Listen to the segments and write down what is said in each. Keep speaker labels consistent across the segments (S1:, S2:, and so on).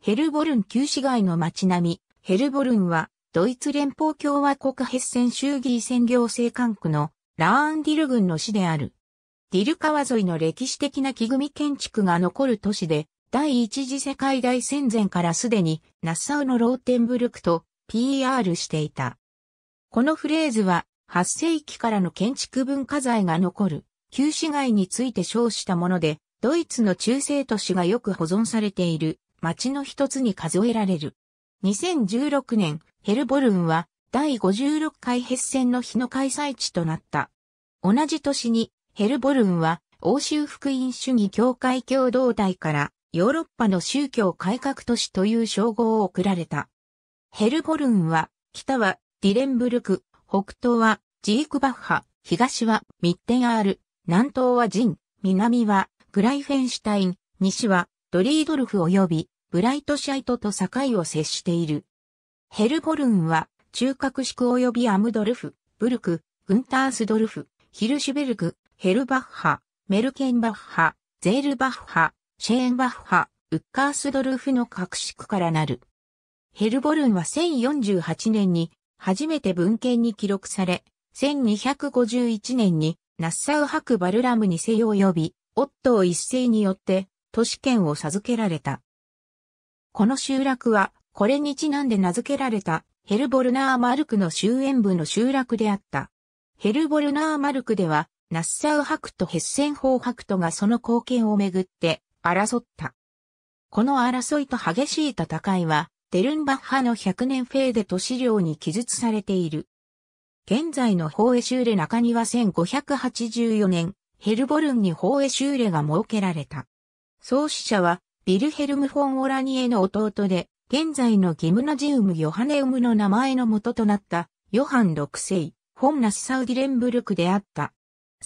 S1: ヘルボルン旧市街の街並み、ヘルボルンは、ドイツ連邦共和国ヘッセン州議選行政管区のラーンディル郡の市である。ディル川沿いの歴史的な木組建築が残る都市で、第一次世界大戦前からすでにナッサウのローテンブルクと PR していた。このフレーズは、8世紀からの建築文化財が残る旧市街について称したもので、ドイツの中世都市がよく保存されている町の一つに数えられる。2016年、ヘルボルンは第56回ヘッセンの日の開催地となった。同じ年に、ヘルボルンは欧州福音主義教会共同体からヨーロッパの宗教改革都市という称号を贈られた。ヘルボルンは、北はディレンブルク、北東はジークバッハ、東はミッテンアール、南東はジン、南はグライフェンシュタイン、西はドリードルフ及びブライトシャイトと境を接している。ヘルボルンは、中核宿及びアムドルフ、ブルク、グンタースドルフ、ヒルシュベルク、ヘルバッハ、メルケンバッハ、ゼールバッハ、シェーンバッハ、ウッカースドルフの核宿からなる。ヘルボルンは1048年に初めて文献に記録され、1251年にナッサウ博バルラムに世を及び、オットー一世によって都市圏を授けられた。この集落は、これにちなんで名付けられた、ヘルボルナーマルクの終焉部の集落であった。ヘルボルナーマルクでは、ナッサウクとヘッセン法クとがその貢献をめぐって争った。この争いと激しい戦いは、デルンバッハの100年フェーデと資料に記述されている。現在の法エシューレ中庭1584年、ヘルボルンに法エシューレが設けられた。創始者はビルヘルム・フォン・オラニエの弟で、現在のギムナジウム・ヨハネウムの名前の元となった、ヨハン6世、フォン・ナッサウディレンブルクであった。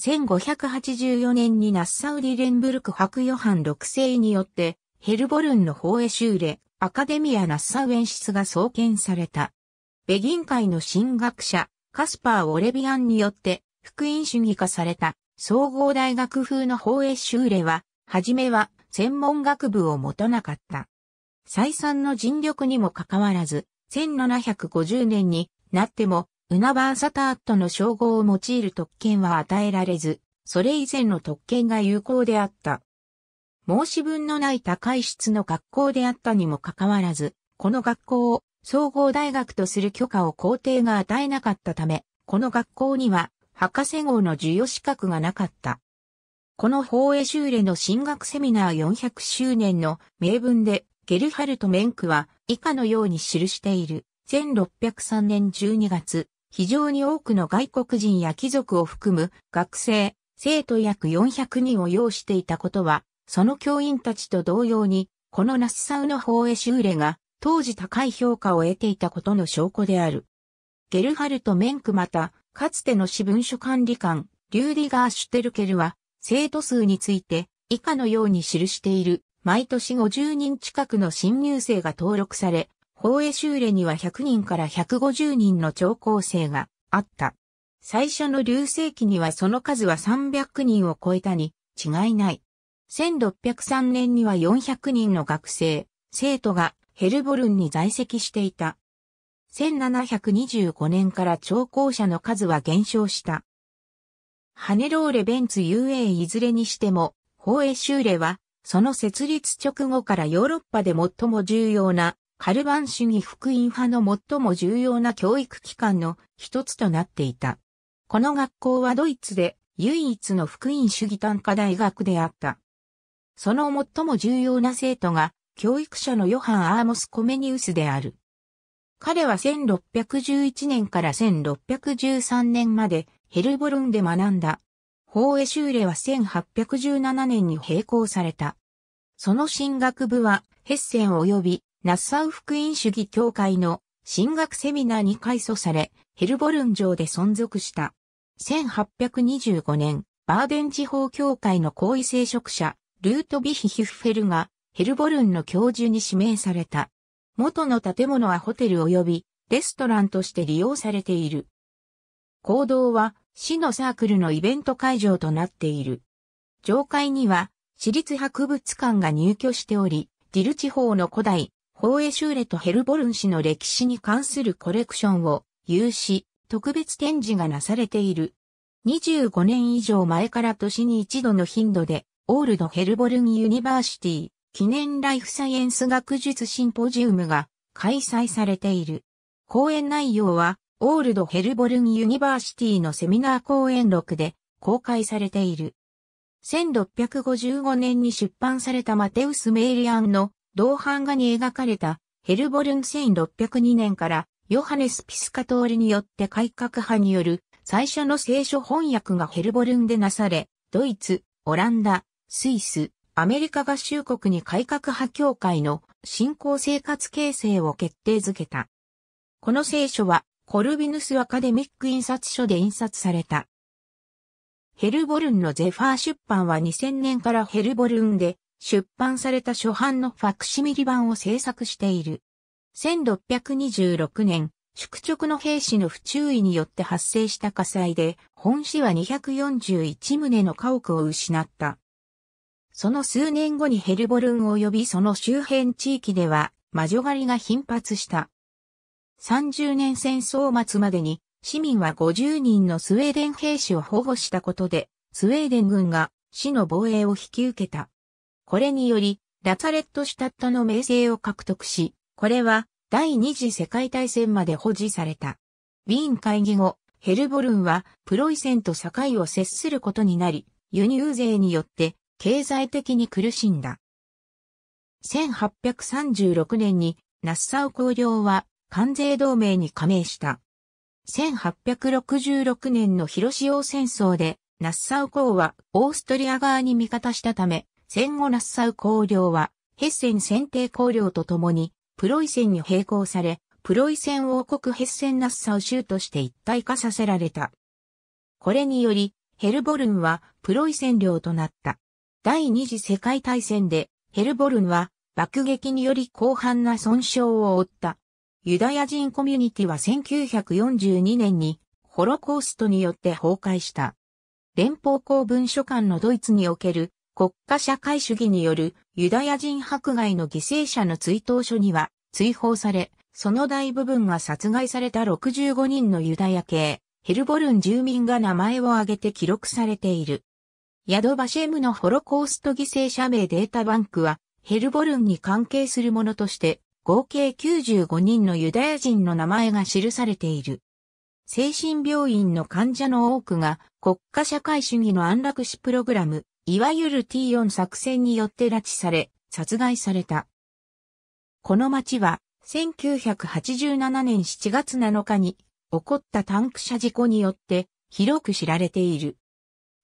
S1: 1584年にナッサウディレンブルク白ヨハン6世によって、ヘルボルンの法ー修例、アカデミア・ナッサウ演ンシスが創建された。ベギン会の神学者、カスパー・オレビアンによって、福音主義化された、総合大学風の法ー修シは、はじめは、専門学部を持たなかった。再三の尽力にもかかわらず、1750年になっても、ウナバーサターットの称号を用いる特権は与えられず、それ以前の特権が有効であった。申し分のない高い質の学校であったにもかかわらず、この学校を総合大学とする許可を皇帝が与えなかったため、この学校には博士号の授与資格がなかった。この法営修礼の進学セミナー400周年の名文で、ゲルハルト・メンクは以下のように記している。1603年12月、非常に多くの外国人や貴族を含む学生、生徒約400人を要していたことは、その教員たちと同様に、このナスサウの法営修礼が当時高い評価を得ていたことの証拠である。ゲルハルト・メンクまた、かつての私文書管理官、リューディガー・シュテルケルは、生徒数について以下のように記している。毎年50人近くの新入生が登録され、法営修練には100人から150人の聴講生があった。最初の流星期にはその数は300人を超えたに違いない。1603年には400人の学生、生徒がヘルボルンに在籍していた。1725年から聴講者の数は減少した。ハネローレ・ベンツ UA いずれにしても、法ュ修例は、その設立直後からヨーロッパで最も重要な、カルバン主義福音派の最も重要な教育機関の一つとなっていた。この学校はドイツで唯一の福音主義短科大学であった。その最も重要な生徒が、教育者のヨハン・アーモス・コメニウスである。彼は1611年から1613年までヘルボルンで学んだ。法衛修例は1817年に並行された。その進学部は、ヘッセン及びナッサウ福音主義協会の進学セミナーに改祖され、ヘルボルン城で存続した。1825年、バーデン地方協会の高位聖職者、ルートビヒ・ヒュッフェルが、ヘルボルンの教授に指名された。元の建物はホテル及びレストランとして利用されている。行動は市のサークルのイベント会場となっている。上階には、市立博物館が入居しており、ディル地方の古代、ホーエシューレとヘルボルン市の歴史に関するコレクションを有し、特別展示がなされている。25年以上前から年に一度の頻度で、オールドヘルボルンユニバーシティ記念ライフサイエンス学術シンポジウムが開催されている。講演内容は、オールドヘルボルンユニバーシティのセミナー講演録で公開されている。1655年に出版されたマテウス・メイリアンの銅版画に描かれたヘルボルン1602年からヨハネス・ピスカトールによって改革派による最初の聖書翻訳がヘルボルンでなされ、ドイツ、オランダ、スイス、アメリカ合衆国に改革派協会の信仰生活形成を決定づけた。この聖書はコルビヌス・アカデミック印刷所で印刷された。ヘルボルンのゼファー出版は2000年からヘルボルンで出版された初版のファクシミリ版を制作している。1626年、宿直の兵士の不注意によって発生した火災で、本市は241棟の家屋を失った。その数年後にヘルボルン及びその周辺地域では魔女狩りが頻発した。30年戦争末までに、市民は50人のスウェーデン兵士を保護したことで、スウェーデン軍が市の防衛を引き受けた。これにより、ラツァレットシュタットの名声を獲得し、これは第二次世界大戦まで保持された。ウィーン会議後、ヘルボルンはプロイセンと境を接することになり、輸入税によって経済的に苦しんだ。1836年にナッサウ公領は関税同盟に加盟した。1866年の広潮戦争で、ナッサウ公はオーストリア側に味方したため、戦後ナッサウ公領は、ヘッセン選定公領とともに、プロイセンに並行され、プロイセン王国ヘッセンナッサウ州として一体化させられた。これにより、ヘルボルンはプロイセン領となった。第二次世界大戦で、ヘルボルンは爆撃により広範な損傷を負った。ユダヤ人コミュニティは1942年にホロコーストによって崩壊した。連邦公文書館のドイツにおける国家社会主義によるユダヤ人迫害の犠牲者の追悼書には追放され、その大部分が殺害された65人のユダヤ系、ヘルボルン住民が名前を挙げて記録されている。ヤドバシェムのホロコースト犠牲者名データバンクは、ヘルボルンに関係するものとして、合計95人のユダヤ人の名前が記されている。精神病院の患者の多くが国家社会主義の安楽死プログラム、いわゆる T4 作戦によって拉致され、殺害された。この町は、1987年7月7日に起こったタンク車事故によって広く知られている。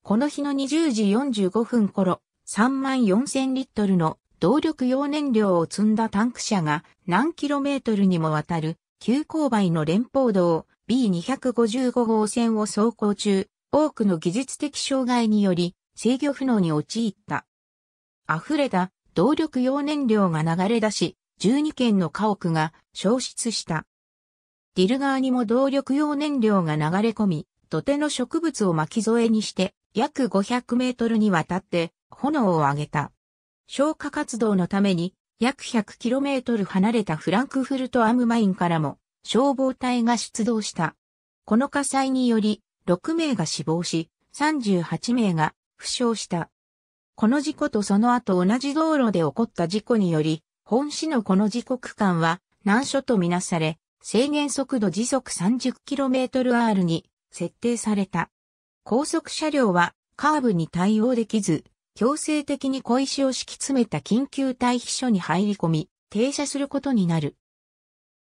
S1: この日の20時45分頃、3万4000リットルの動力用燃料を積んだタンク車が何キロメートルにもわたる急勾配の連邦道 B255 号線を走行中、多くの技術的障害により制御不能に陥った。溢れた動力用燃料が流れ出し、12軒の家屋が消失した。ディル側にも動力用燃料が流れ込み、土手の植物を巻き添えにして、約500メートルにわたって炎を上げた。消火活動のために約 100km 離れたフランクフルトアムマインからも消防隊が出動した。この火災により6名が死亡し38名が負傷した。この事故とその後同じ道路で起こった事故により本市のこの事故区間は難所とみなされ制限速度時速 30km/h に設定された。高速車両はカーブに対応できず、強制的に小石を敷き詰めた緊急退避所に入り込み、停車することになる。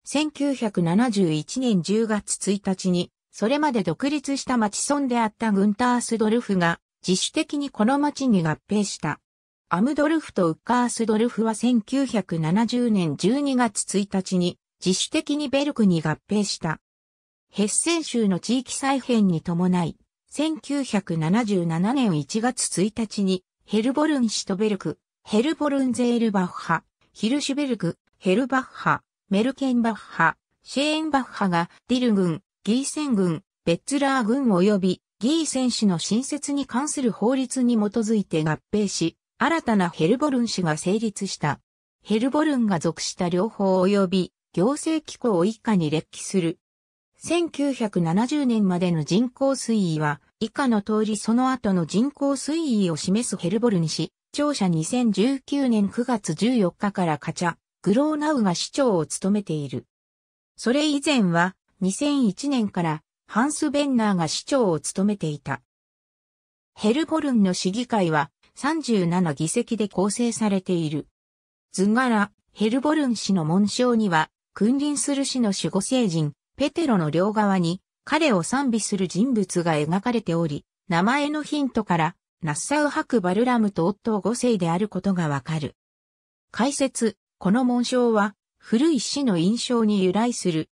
S1: 1971年10月1日に、それまで独立した町村であったグンタースドルフが、自主的にこの町に合併した。アムドルフとウッカースドルフは1970年12月1日に、自主的にベルクに合併した。ヘッセン州の地域再編に伴い、1977年1月1日にヘルボルンシトベルク、ヘルボルンゼールバッハ、ヒルシュベルク、ヘルバッハ、メルケンバッハ、シェーンバッハがディル軍、ギーセン軍、ベッツラー軍及びギー戦士の新設に関する法律に基づいて合併し、新たなヘルボルン氏が成立した。ヘルボルンが属した両方及び行政機構を一家に列記する。1970年までの人口推移は以下の通りその後の人口推移を示すヘルボルニ氏、庁舎2019年9月14日からカチャ、グローナウが市長を務めている。それ以前は2001年からハンス・ベンナーが市長を務めていた。ヘルボルンの市議会は37議席で構成されている。図柄、ヘルボルン氏の紋章には、君臨する市の守護聖人、ペテロの両側に、彼を賛美する人物が描かれており、名前のヒントから、ナッサウ博バルラムと夫を5世であることがわかる。解説、この紋章は、古い死の印象に由来する。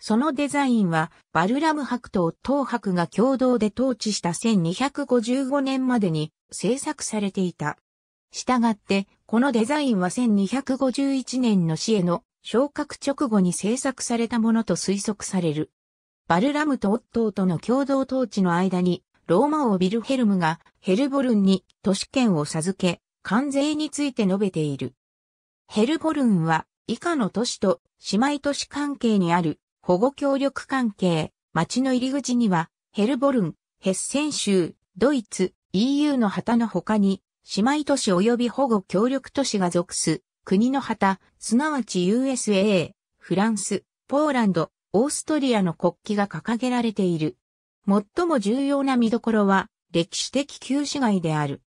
S1: そのデザインは、バルラム博と東博が共同で統治した1255年までに制作されていた。したがって、このデザインは1251年の死への昇格直後に制作されたものと推測される。バルラムとオットーとの共同統治の間に、ローマ王ビルヘルムがヘルボルンに都市圏を授け、関税について述べている。ヘルボルンは以下の都市と姉妹都市関係にある保護協力関係、町の入り口にはヘルボルン、ヘッセン州、ドイツ、EU の旗の他に姉妹都市及び保護協力都市が属す国の旗、すなわち USA、フランス、ポーランド、オーストリアの国旗が掲げられている。最も重要な見どころは、歴史的旧市街である。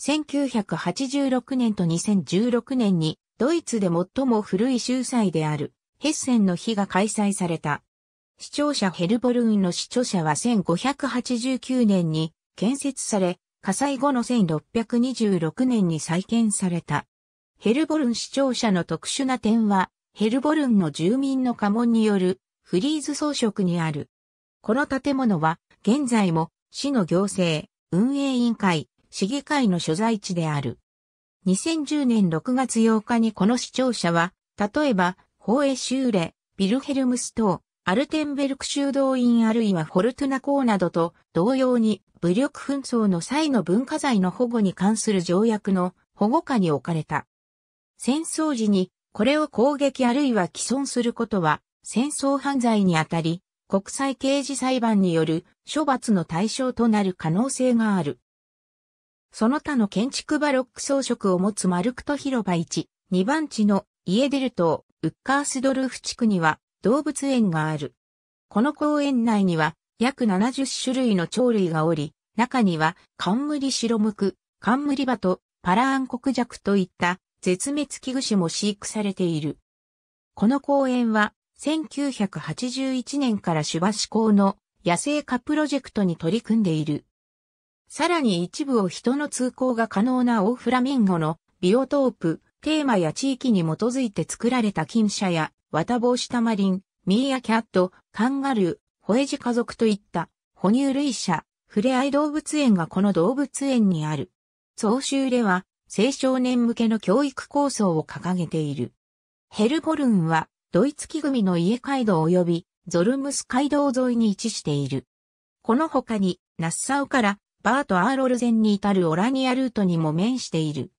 S1: 1986年と2016年に、ドイツで最も古い州祭である、ヘッセンの日が開催された。視聴者ヘルボルンの視聴者は1589年に建設され、火災後の1626年に再建された。ヘルボルン視聴者の特殊な点は、ヘルボルンの住民の家紋によるフリーズ装飾にある。この建物は現在も市の行政、運営委員会、市議会の所在地である。2010年6月8日にこの市庁舎は、例えば、ホーエシューレ、ビルヘルムスー、アルテンベルク修道院あるいはフォルトゥナ港などと同様に武力紛争の際の文化財の保護に関する条約の保護下に置かれた。戦争時にこれを攻撃あるいは毀損することは戦争犯罪にあたり、国際刑事裁判による処罰の対象となる可能性がある。その他の建築バロック装飾を持つマルクト広場1、2番地のイエデル島、ウッカースドルフ地区には動物園がある。この公園内には約70種類の鳥類がおり、中にはカンムリシロムク、カンムリバト、パラアンコクジャクといった絶滅危惧種も飼育されている。この公園は、1981年から芝志向の野生化プロジェクトに取り組んでいる。さらに一部を人の通行が可能なオーフラミンゴのビオトープ、テーマや地域に基づいて作られた金車や、綿帽子タマリン、ミーアキャット、カンガルー、ホエジ家族といった哺乳類舎、ふれあい動物園がこの動物園にある。総集では青少年向けの教育構想を掲げている。ヘルボルンは、ドイツ木組の家街道及びゾルムス街道沿いに位置している。この他に、ナッサウからバート・アーロルゼンに至るオラニアルートにも面している。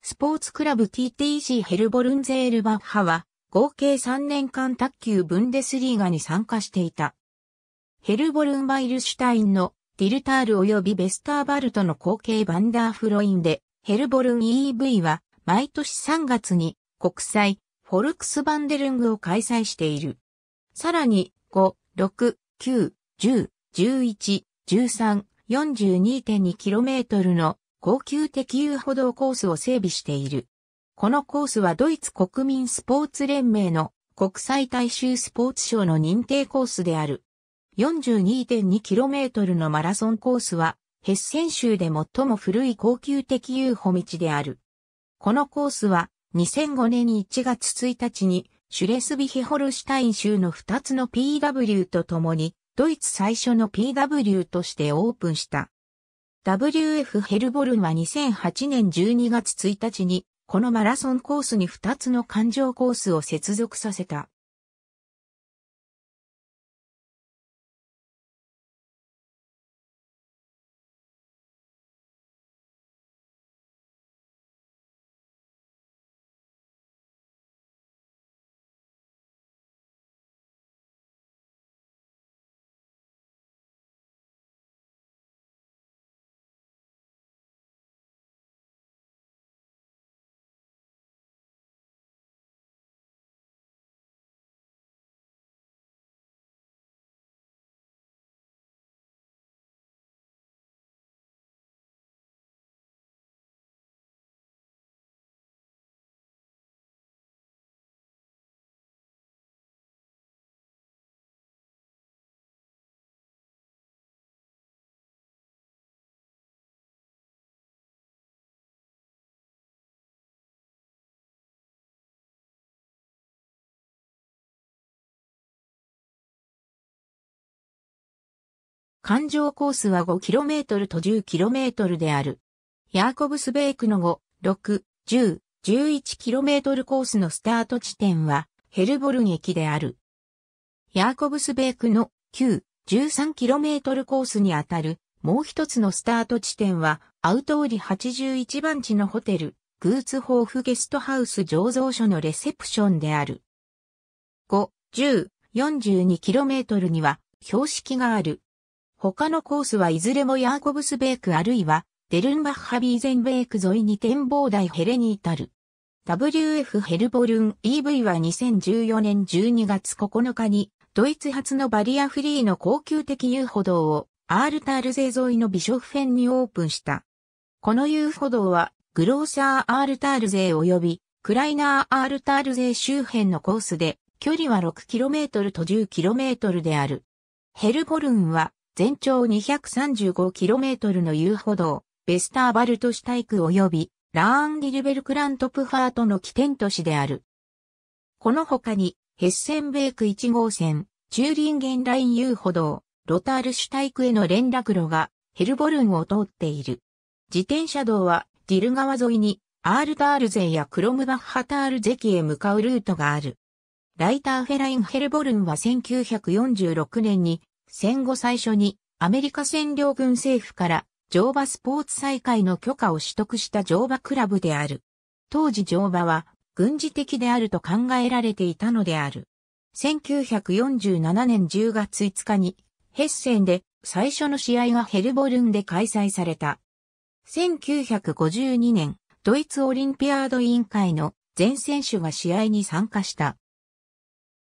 S1: スポーツクラブ TTC ヘルボルンゼールバッハは、合計3年間卓球ブンデスリーガに参加していた。ヘルボルンバイルシュタインのディルタール及びベスターバルトの後継バンダーフロインで、ヘルボルン EV は毎年3月に国際フォルクスバンデルングを開催している。さらに5、6、9、10、11、13、42.2km の高級的遊歩道コースを整備している。このコースはドイツ国民スポーツ連盟の国際大衆スポーツ賞の認定コースである。42.2km のマラソンコースはヘッセン州で最も古い高級的遊歩道である。このコースは2005年1月1日にシュレスビヒホルシュタイン州の2つの PW と共にドイツ最初の PW としてオープンした。WF ヘルボルンは2008年12月1日にこのマラソンコースに2つの環状コースを接続させた。環状コースは 5km と 10km である。ヤーコブスベイクの5、6、10、11km コースのスタート地点はヘルボルン駅である。ヤーコブスベイクの9、13km コースにあたるもう一つのスタート地点はアウトーリ81番地のホテル、グーツホーフゲストハウス醸造所のレセプションである。5、10、42km には標識がある。他のコースはいずれもヤーコブスベークあるいはデルンバッハビーゼンベーク沿いに展望台ヘレに至る。WF ヘルボルン EV は2014年12月9日にドイツ発のバリアフリーの高級的遊歩道をアールタール勢沿いのビショフェンにオープンした。この遊歩道はグローシャーアールタール勢及びクライナーアールタール勢周辺のコースで距離は 6km と 10km である。ヘルボルンは全長 235km の遊歩道、ベスターバルトシュタイク及びラーンディルベルクラントプファートの起点都市である。この他に、ヘッセンベーク1号線、チューリンゲンライン遊歩道、ロタールシュタイクへの連絡路がヘルボルンを通っている。自転車道はディル川沿いにアールタールゼやクロムバッハタールゼキへ向かうルートがある。ライターフェライン・ヘルボルンは1946年に戦後最初にアメリカ占領軍政府から乗馬スポーツ再開の許可を取得した乗馬クラブである。当時乗馬は軍事的であると考えられていたのである。1947年10月5日にヘッセンで最初の試合がヘルボルンで開催された。1952年、ドイツオリンピアード委員会の全選手が試合に参加した。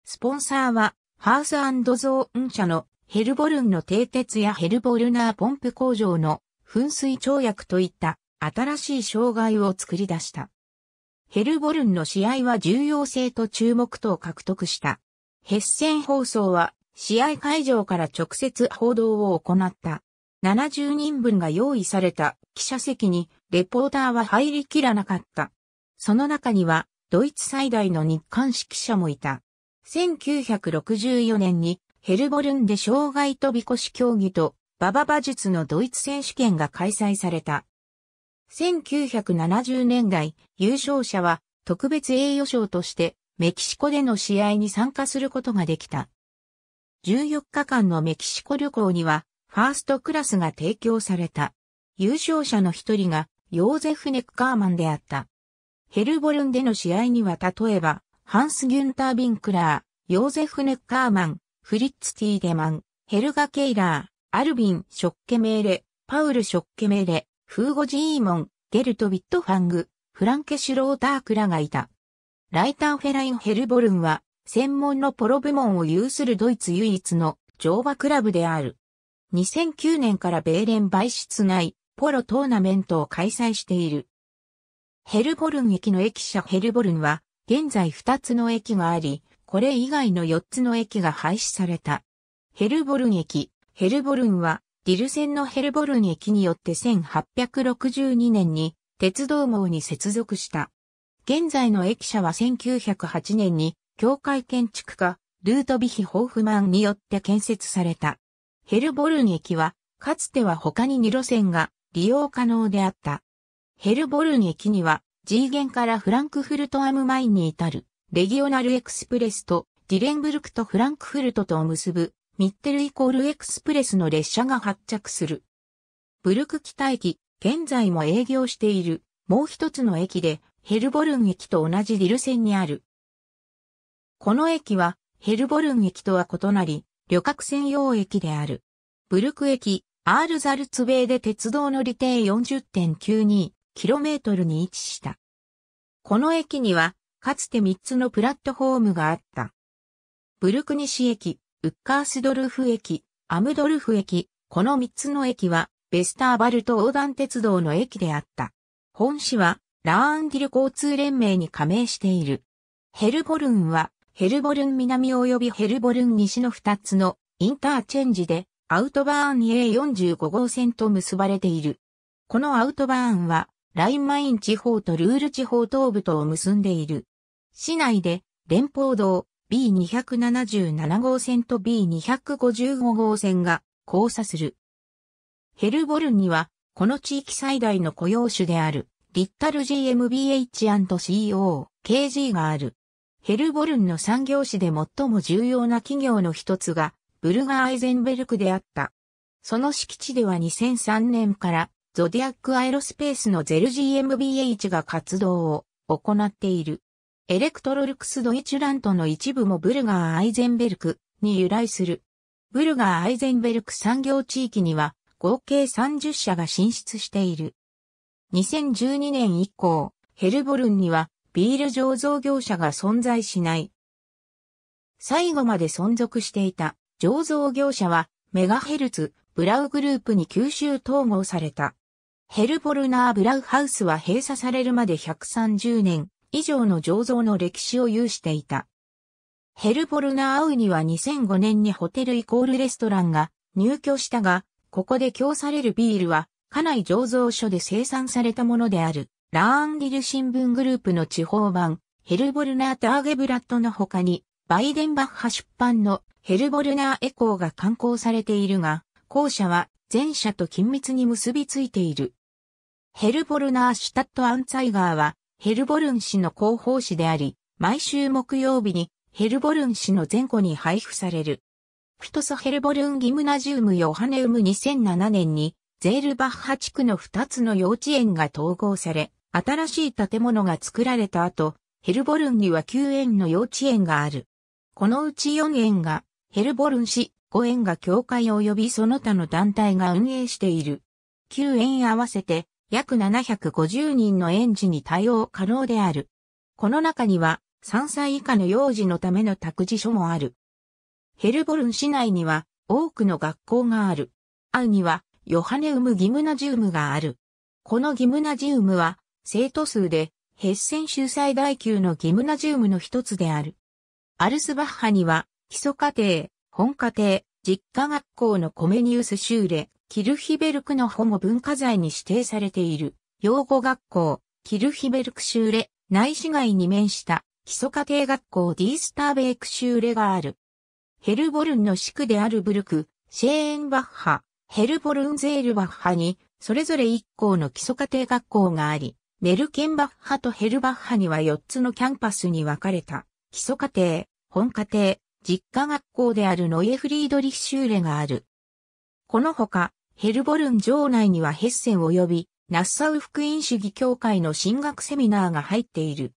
S1: スポンサーは、ハースゾーン社のヘルボルンの蹄鉄やヘルボルナーポンプ工場の噴水跳躍といった新しい障害を作り出した。ヘルボルンの試合は重要性と注目度を獲得した。ヘッセン放送は試合会場から直接報道を行った。70人分が用意された記者席にレポーターは入りきらなかった。その中にはドイツ最大の日刊式記者もいた。1964年にヘルボルンで障害飛び越し競技とババ馬術のドイツ選手権が開催された。1970年代、優勝者は特別栄誉賞としてメキシコでの試合に参加することができた。14日間のメキシコ旅行にはファーストクラスが提供された。優勝者の一人がヨーゼフ・ネック・カーマンであった。ヘルボルンでの試合には例えば、ハンス・ギュンター・ビンクラー、ヨーゼフ・ネック・カーマン、フリッツ・ティーデマン、ヘルガ・ケイラー、アルビン・ショッケメーレ、パウル・ショッケメーレ、フーゴ・ジーモン、ゲルト・ビット・ファング、フランケ・シュローター・クラがいた。ライター・フェライン・ヘルボルンは、専門のポロ部門を有するドイツ唯一の乗馬クラブである。2009年から米連売室内、ポロトーナメントを開催している。ヘルボルン駅の駅舎ヘルボルンは、現在2つの駅があり、これ以外の4つの駅が廃止された。ヘルボルン駅、ヘルボルンは、ディル線のヘルボルン駅によって1862年に鉄道網に接続した。現在の駅舎は1908年に、教会建築家、ルートビヒ・ホーフマンによって建設された。ヘルボルン駅は、かつては他に2路線が利用可能であった。ヘルボルン駅には、G ンからフランクフルトアムマインに至るレギオナルエクスプレスとディレンブルクとフランクフルトとを結ぶミッテルイコールエクスプレスの列車が発着する。ブルク北駅、現在も営業しているもう一つの駅でヘルボルン駅と同じディル線にある。この駅はヘルボルン駅とは異なり、旅客専用駅である。ブルク駅、アールザルツベーで鉄道の利点 40.92km に位置した。この駅にはかつて3つのプラットフォームがあった。ブルクニシ駅、ウッカースドルフ駅、アムドルフ駅、この3つの駅は、ベスターバルト横断鉄道の駅であった。本市は、ラーンディル交通連盟に加盟している。ヘルボルンは、ヘルボルン南及びヘルボルン西の2つのインターチェンジで、アウトバーン A45 号線と結ばれている。このアウトバーンは、ラインマイン地方とルール地方東部とを結んでいる。市内で連邦道 B277 号線と B255 号線が交差する。ヘルボルンには、この地域最大の雇用種である、リッタル GmbH&CO、KG がある。ヘルボルンの産業史で最も重要な企業の一つが、ブルガー・アイゼンベルクであった。その敷地では2003年から、ゾディアック・アイロスペースのゼル GmbH が活動を行っている。エレクトロルクス・ドイチュラントの一部もブルガー・アイゼンベルクに由来する。ブルガー・アイゼンベルク産業地域には合計30社が進出している。2012年以降、ヘルボルンにはビール醸造業者が存在しない。最後まで存続していた醸造業者はメガヘルツ、ブラウグループに吸収統合された。ヘルボルナー・ブラウハウスは閉鎖されるまで130年、以上の醸造の歴史を有していた。ヘルボルナーアウには2005年にホテルイコールレストランが入居したが、ここで供されるビールは、家内醸造所で生産されたものである、ラーンディル新聞グループの地方版、ヘルボルナーターゲブラッドの他に、バイデンバッハ出版のヘルボルナーエコーが刊行されているが、後者は前者と緊密に結びついている。ヘルボルナーシュタットアンツァイガーはヘルボルン市の広報誌であり、毎週木曜日にヘルボルン市の前後に配布される。フィトソヘルボルンギムナジウムヨハネウム2007年にゼールバッハ地区の2つの幼稚園が統合され、新しい建物が作られた後、ヘルボルンには9園の幼稚園がある。このうち4園がヘルボルン市、5園が教会及びその他の団体が運営している。9園合わせて約750人の園児に対応可能である。この中には、3歳以下の幼児のための託児所もある。ヘルボルン市内には多くの学校がある。アウにはヨハネウムギムナジウムがある。このギムナジウムは生徒数でヘッセン州最大級のギムナジウムの一つである。アルスバッハには基礎家庭、本家庭、実家学校のコメニウス修例、キルヒベルクの保護文化財に指定されている、養護学校、キルヒベルク州レ、内市街に面した、基礎家庭学校ディースターベーク州レがある。ヘルボルンの市区であるブルク、シェーンバッハ、ヘルボルンゼールバッハに、それぞれ1校の基礎家庭学校があり、メルケンバッハとヘルバッハには4つのキャンパスに分かれた、基礎家庭、本家庭、実家学校であるノイエフリードリッシューレがある。このほか、ヘルボルン城内にはヘッセン及びナッサウ福音主義協会の進学セミナーが入っている。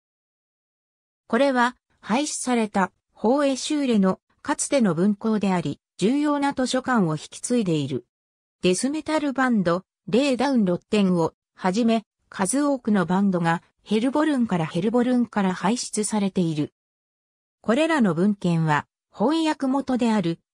S1: これは廃止された法営修例のかつての文庫であり、重要な図書館を引き継いでいる。デスメタルバンド、レイダウン6点をはじめ、数多くのバンドがヘルボルンからヘルボルンから排出されている。これらの文献は翻訳元である